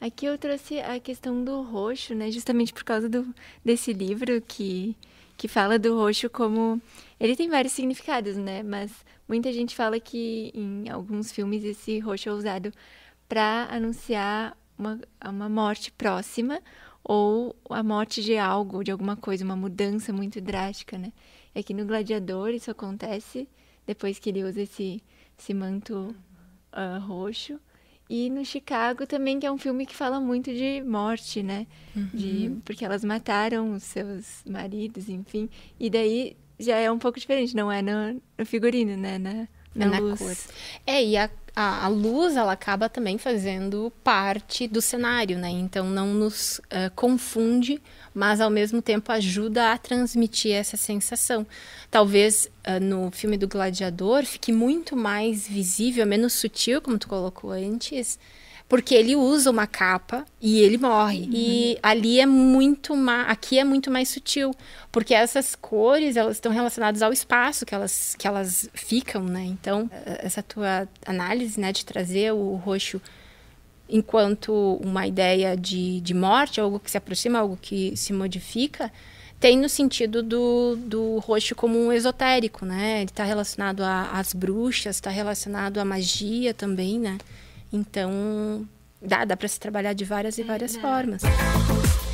Aqui eu trouxe a questão do roxo, né? Justamente por causa do, desse livro que, que fala do roxo como. Ele tem vários significados, né? Mas muita gente fala que em alguns filmes esse roxo é usado para anunciar uma, uma morte próxima ou a morte de algo, de alguma coisa, uma mudança muito drástica, né? É que no Gladiador isso acontece depois que ele usa esse, esse manto uh, roxo. E no Chicago também, que é um filme que fala muito de morte, né? Uhum. De, porque elas mataram os seus maridos, enfim. E daí já é um pouco diferente, não é no, no figurino, né? Na, na, é na luz. cor. É, e a, a, a, luz, ela acaba também fazendo parte do cenário, né? Então não nos uh, confunde, mas ao mesmo tempo ajuda a transmitir essa sensação. Talvez uh, no filme do Gladiador fique muito mais visível, menos sutil, como tu colocou antes, porque ele usa uma capa e ele morre. Uhum. E ali é muito mais, aqui é muito mais sutil, porque essas cores, elas estão relacionadas ao espaço que elas, que elas ficam, né? Então, eh, eh, essa tua análise, né, de trazer o roxo enquanto uma ideia de, de morte, algo que se aproxima, algo que se modifica, tem no sentido do, do roxo como um esotérico, né? Ele está relacionado às bruxas, está relacionado à magia também, né? Então, dá, dá para se trabalhar de várias e é várias é, né? formas.